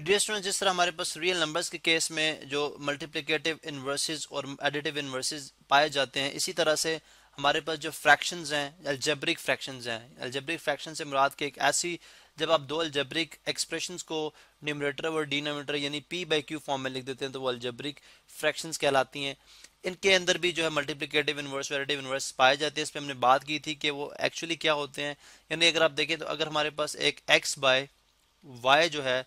dear student जिस तरह हमारे पास रियल नंबर्स के केस में जो मल्टीप्लिकेटिव इन्वर्सेज और एडिटिव इन्वर्सेज पाए जाते हैं इसी तरह से हमारे पास जो फ्रैक्शंस हैं अल्जेब्रिक फ्रैक्शंस हैं अल्जेब्रिक फ्रैक्शन से मुराद के एक ऐसी जब आप दो अल्जेब्रिक एक्सप्रेशंस को न्यूमरेटर और डिनोमीटर यानी पी बाई क्यू फॉर्म में लिख देते हैं तो वो अल्जेब्रिक फ्रैक्शन कहलाती हैं इनके अंदर भी जो है मल्टीप्लिकेटिव इन्वर्स वेरेटिव इन्वर्स पाए जाते हैं इस पर हमने बात की थी कि वो एक्चुअली क्या होते हैं यानी अगर आप देखें तो अगर हमारे पास एक एक्स बाय वाई जो है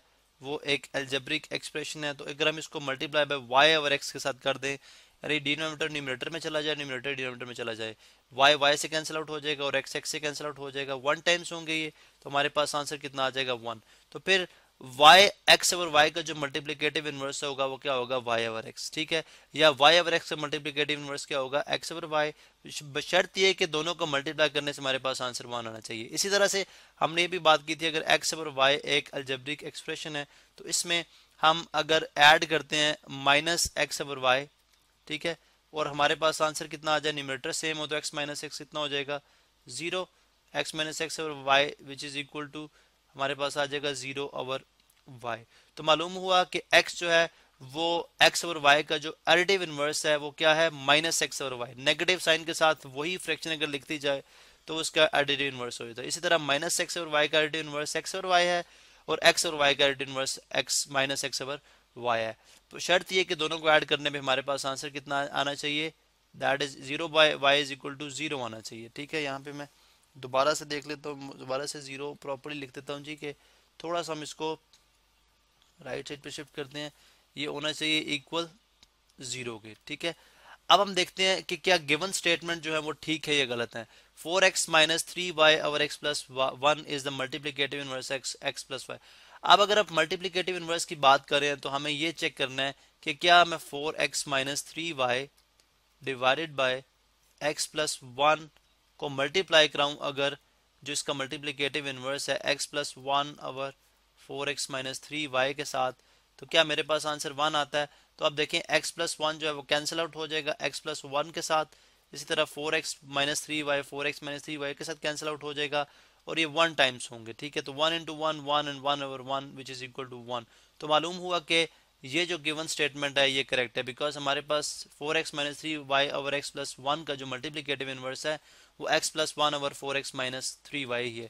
वो एक एल्जेब्रिक एक्सप्रेशन है तो अगर हम इसको मल्टीप्लाई बाय वाई और एक्स के साथ कर दें यानी डिनोमीटर न्यूमिनेटर में चला जाए न्यूमिनेटर डिनोमीटर में चला जाए वाई वाई से कैंसिल आउट हो जाएगा और एक्स एक्स से कैंसिल आउट हो जाएगा वन टाइम्स होंगे ये तो हमारे पास आंसर कितना आ जाएगा वन तो फिर y x ओवर y का जो मल्टीप्लीकेटिव इनवर्स होगा वो क्या होगा y ओवर x ठीक है या y ओवर x का मल्टीप्लीकेटिव इनवर्स क्या होगा x ओवर y शर्त यह कि दोनों को मल्टीप्लाई करने से हमारे पास आंसर वन आना चाहिए इसी तरह से हमने ये भी बात की थी अगर x ओवर y एक अल्जेब्रिक एक्सप्रेशन है तो इसमें हम अगर ऐड करते हैं माइनस एक्स ओवर वाई ठीक है और हमारे पास आंसर कितना आ जाए न्यूमरेटर सेम हो तो एक्स माइनस एक्स कितना हो जाएगा zero x minus x over y which is equal to हमारे पास आ जाएगा जीरो ओवर वाई तो मालूम हुआ कि एक्स जो है वो एक्स ओवर वाई का जो एडिटिव इन्वर्स है वो क्या है माइनस एक्स और वाई नेगेटिव साइन के साथ वही फ्रैक्शन अगर लिखती जाए तो उसका एडिटिव इन्वर्स हो जाता है इसी तरह माइनस एक्स और वाई का एडिटिव इन्वर्स एक्स और वाई है और एक्स और वाई का additive inverse x minus x over y है तो शर्त यह कि दोनों को ऐड करने में हमारे पास आंसर कितना आना चाहिए that is zero by y is equal to zero आना चाहिए ठीक है यहाँ पे मैं दोबारा से देख लेता हूँ दोबारा से ज़ीरो प्रॉपरली लिख देता हूँ जी के थोड़ा सा हम इसको राइट साइड पे शिफ्ट करते हैं ये होना चाहिए इक्वल ज़ीरो के ठीक है अब हम देखते हैं कि क्या गिवन स्टेटमेंट जो है वो ठीक है या गलत है four x minus three y और x plus one is the multiplicative inverse x x plus y अब अगर आप मल्टीप्लीकेटिव इनवर्स की बात करें तो हमें ये चेक करना है कि क्या मैं four x minus three y divided by x plus one को मल्टीप्लाई कराऊं अगर जो इसका मल्टीप्लीकेटिव इन्वर्स है x plus one over four x minus three y के साथ तो क्या मेरे पास आंसर वन आता है तो आप देखें एक्स प्लस वन जो है वो कैंसिल आउट हो जाएगा एक्स प्लस वन के साथ इसी तरह four x minus three y four x minus three y के साथ कैंसिल आउट हो जाएगा और ये वन टाइम्स होंगे ठीक है तो one into one one and one over one which is equal to one तो मालूम हुआ कि ये जो गिवन स्टेटमेंट है ये करेक्ट है बिकॉज हमारे पास four x minus three y over x plus one का जो मल्टीप्लीकेटिव इन्वर्स है वो x plus one over four x minus three y है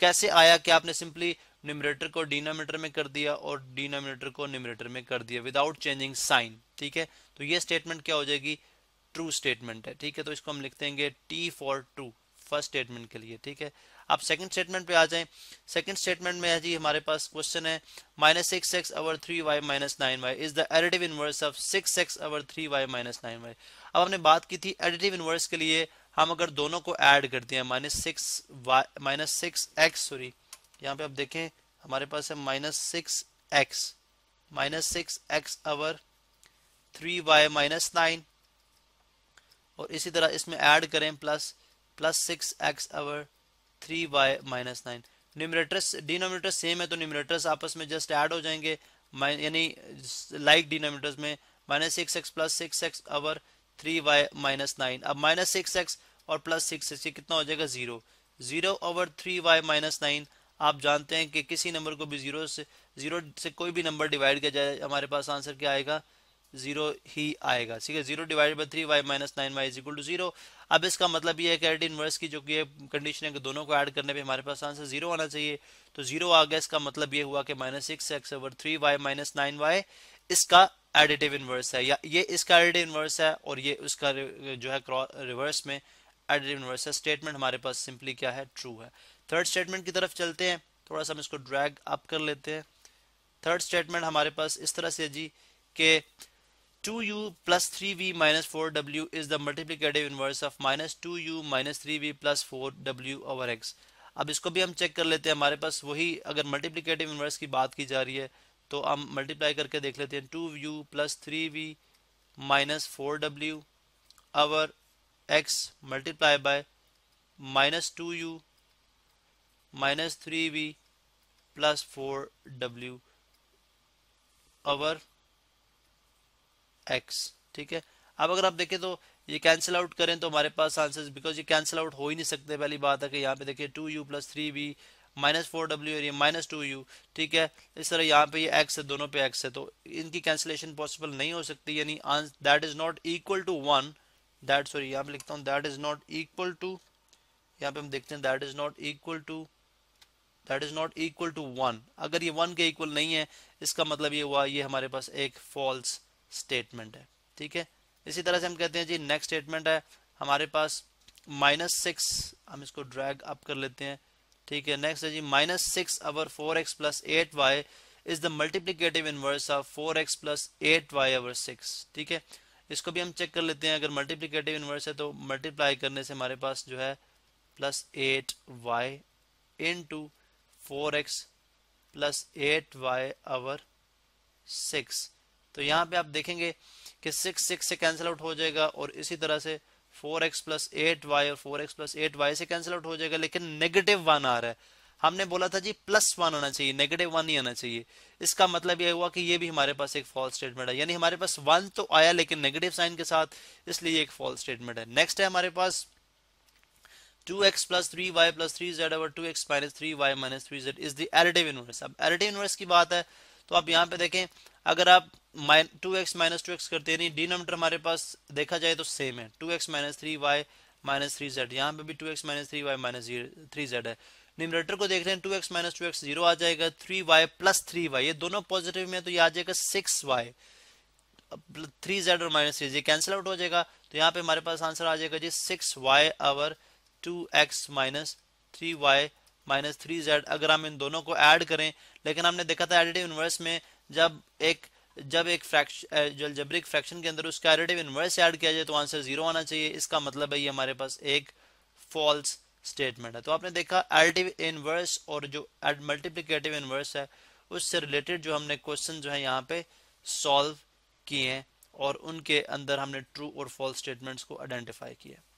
कैसे आया कि आपने सिंपली निमरेटर को डिनोमिनेटर में कर दिया और डिनोमिनेटर को निमरेटर में कर दिया विदाउट चेंजिंग साइन ठीक है तो ये स्टेटमेंट क्या हो जाएगी ट्रू स्टेटमेंट है ठीक है तो इसको हम लिख देंगे T for true first statement के लिए ठीक है आप सेकंड स्टेटमेंट पे आ जाएं सेकंड स्टेटमेंट में है जी हमारे पास क्वेश्चन है minus six x over three y minus nine y is the additive inverse of six x over three y minus nine y अब हमने बात की थी एडिटिव इनवर्स के लिए हम अगर दोनों को ऐड कर दिया minus six minus six x sorry यहाँ पे आप देखें हमारे पास है minus six x minus six x over three y minus nine और इसी तरह इसमें ऐड करें plus plus six x over three y minus nine numerators denominator same है तो न्यूमरेटर्स आपस में जस्ट ऐड हो जाएंगे यानी लाइक डिनोमिनेटर में minus six x plus six x over three y minus nine अब माइनस सिक्स एक्स और प्लस सिक्स एक्स ये कितना हो जाएगा zero zero over three y minus nine आप जानते हैं कि किसी नंबर को भी जीरो से जीरो से कोई भी नंबर डिवाइड किया जाए हमारे पास आंसर क्या आएगा जीरो ही आएगा ठीक है zero divide by three y minus nine y is equal to zero अब इसका मतलब ये है कि एड इनवर्स की जो कि कंडीशन है कि दोनों को ऐड करने पे हमारे पास आंसर जीरो आना चाहिए तो जीरो आ गया इसका मतलब ये हुआ कि minus six x over three y minus nine y इसका एडिटिव इन्वर्स है या ये इसका एडिटिव इन्वर्स है और ये उसका जो है रिवर्स में एडिटिव इन्वर्स है स्टेटमेंट हमारे पास सिंपली क्या है ट्रू है थर्ड स्टेटमेंट की तरफ चलते हैं थोड़ा सा हम इसको ड्रैग अप कर लेते हैं थर्ड स्टेटमेंट हमारे पास इस तरह से जी के two you plus three we minus four W is the multiplicative inverse of minus two U minus three V plus four W over X अब इसको भी हम चेक कर लेते हैं हमारे पास वही अगर मल्टीप्लीकेटिव इन्वर्स की बात की जा रही है तो हम मल्टीप्लाई करके देख लेते हैं two you plus three we minus four W over X multiply by minus two U minus three V plus four W over X ठीक है अब अगर आप देखें तो ये कैंसिल आउट करें तो हमारे पास आंसर्स बिकॉज ये कैंसिल आउट हो ही नहीं सकते पहली बात है कि यहाँ पे देखिए two you plus three we minus four डब्ल्यू और ये माइनस टू यू ठीक है इस तरह यहाँ पे ये एक्स है दोनों पे एक्स है तो इनकी कैंसिलेशन पॉसिबल नहीं हो सकती यानी that is not equal to one that sorry यहाँ पे लिखता हूँ that is not equal to यहाँ पे हम देखते हैं that is not equal to that is not equal to one अगर ये वन के इक्वल नहीं है इसका मतलब ये हुआ ये हमारे पास एक फॉल्स स्टेटमेंट है ठीक है इसी तरह से हम कहते हैं जी नेक्स्ट स्टेटमेंट है हमारे पास माइनस सिक्स हम इसको ड्रैग अप कर लेते हैं ठीक है नेक्स्ट है जी minus six over four x plus eight y is the multiplicative inverse of four x plus eight y over six ठीक है इसको भी हम चेक कर लेते हैं अगर मल्टीप्लीकेटिव इनवर्स है तो मल्टीप्लाई करने से हमारे पास जो है plus eight y into four x plus eight y over six तो यहाँ पे आप देखेंगे कि सिक्स सिक्स से कैंसिल आउट हो जाएगा और इसी तरह से four x plus eight y और four x plus eight y से कैंसिल आउट हो जाएगा लेकिन नेगेटिव वन आ रहा है हमने बोला था जी प्लस वन आना चाहिए नेगेटिव वन ही आना चाहिए इसका मतलब यह हुआ कि ये भी हमारे पास एक फॉल्स स्टेटमेंट है यानी हमारे पास वन तो आया लेकिन नेगेटिव साइन के साथ इसलिए एक फॉल्स स्टेटमेंट है नेक्स्ट है हमारे पास two x plus three y plus three z over two x minus three y minus three z is the additive inverse अब एडिटिव इनवर्स की बात है तो आप यहाँ पे देखें अगर आप two x minus two x करते नहीं डिनोमीटर हमारे पास देखा जाए तो सेम है two x minus three y minus three z यहाँ पे भी two x minus three y minus three z है न्यूमरेटर को देख रहे हैं two x minus two x zero आ जाएगा three y plus three y ये दोनों पॉजिटिव में तो ये आ जाएगा सिक्स वाई थ्री जेड और माइनस थ्री ये कैंसिल आउट हो जाएगा तो यहाँ पे हमारे पास आंसर आ जाएगा जी six y over two x minus three y minus three z अगर हम इन दोनों को ऐड करें लेकिन हमने देखा था एडिटिव इनवर्स में जब एक जब एक फ्रैक्शन फ्रैक्शन के अंदर उसका एडिटिव इनवर्स ऐड किया जाए तो आंसर जीरो आना चाहिए इसका मतलब है ये हमारे पास एक फॉल्स स्टेटमेंट है तो आपने देखा एडिटिव इनवर्स और जो मल्टीप्लीकेटिव इनवर्स है उससे रिलेटेड जो हमने क्वेश्चन जो है यहाँ पे सॉल्व किए हैं और उनके अंदर हमने ट्रू और फॉल्स स्टेटमेंट्स को आइडेंटिफाई किया